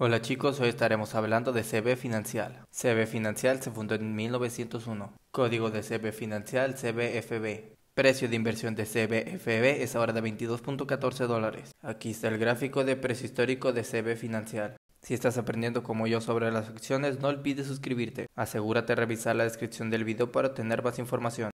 Hola chicos, hoy estaremos hablando de CB Financial. CB Financial se fundó en 1901. Código de CB Financial CBFB. Precio de inversión de CBFB es ahora de 22.14 dólares. Aquí está el gráfico de precio histórico de CB Financial. Si estás aprendiendo como yo sobre las acciones, no olvides suscribirte. Asegúrate de revisar la descripción del video para obtener más información.